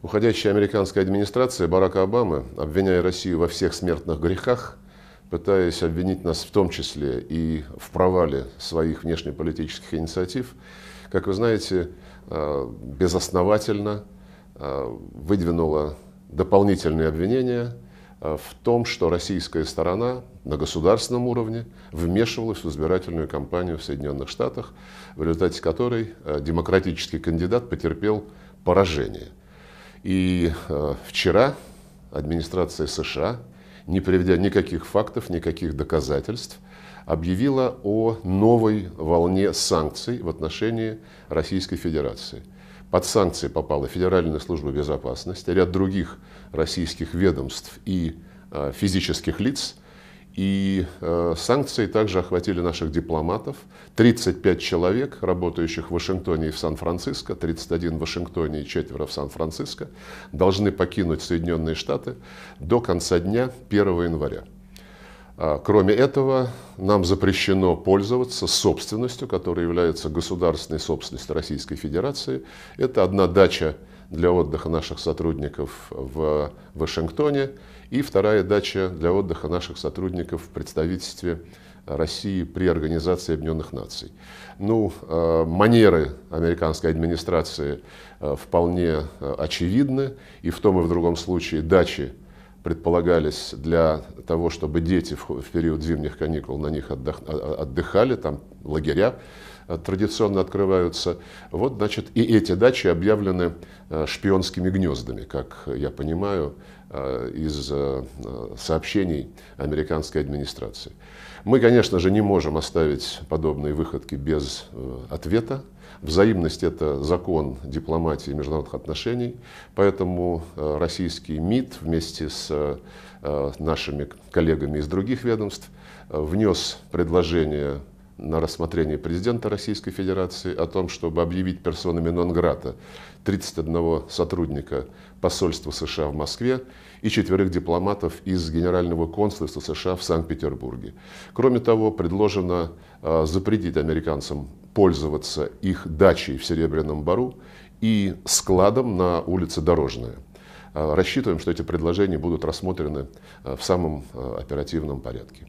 Уходящая американская администрация Барака Обамы, обвиняя Россию во всех смертных грехах, пытаясь обвинить нас в том числе и в провале своих внешнеполитических инициатив, как вы знаете, э, безосновательно э, выдвинула дополнительные обвинения э, в том, что российская сторона на государственном уровне вмешивалась в избирательную кампанию в Соединенных Штатах, в результате которой демократический кандидат потерпел поражение. И э, вчера администрация США, не приведя никаких фактов, никаких доказательств, объявила о новой волне санкций в отношении Российской Федерации. Под санкции попала Федеральная служба безопасности, ряд других российских ведомств и э, физических лиц – и э, санкции также охватили наших дипломатов. 35 человек, работающих в Вашингтоне и в Сан-Франциско, 31 в Вашингтоне и четверо в Сан-Франциско, должны покинуть Соединенные Штаты до конца дня 1 января. А, кроме этого, нам запрещено пользоваться собственностью, которая является государственной собственностью Российской Федерации. Это одна дача для отдыха наших сотрудников в Вашингтоне и вторая дача для отдыха наших сотрудников в представительстве России при Организации Объединенных Наций. Ну, э, манеры американской администрации э, вполне э, очевидны, и в том и в другом случае дачи предполагались для того, чтобы дети в период зимних каникул на них а, а, отдыхали, там лагеря э, традиционно открываются. Вот, значит, и эти дачи объявлены э, шпионскими гнездами, как я понимаю, э, из сообщений американской администрации. Мы, конечно же, не можем оставить подобные выходки без ответа. Взаимность – это закон дипломатии и международных отношений, поэтому российский МИД вместе с Э, э, нашими коллегами из других ведомств, э, внес предложение на рассмотрение президента Российской Федерации о том, чтобы объявить персонами нон-грата 31 сотрудника посольства США в Москве и четверых дипломатов из Генерального консульства США в Санкт-Петербурге. Кроме того, предложено запретить американцам пользоваться их дачей в Серебряном Бару и складом на улице Дорожная. А, рассчитываем, что эти предложения будут рассмотрены а, в самом а, оперативном порядке.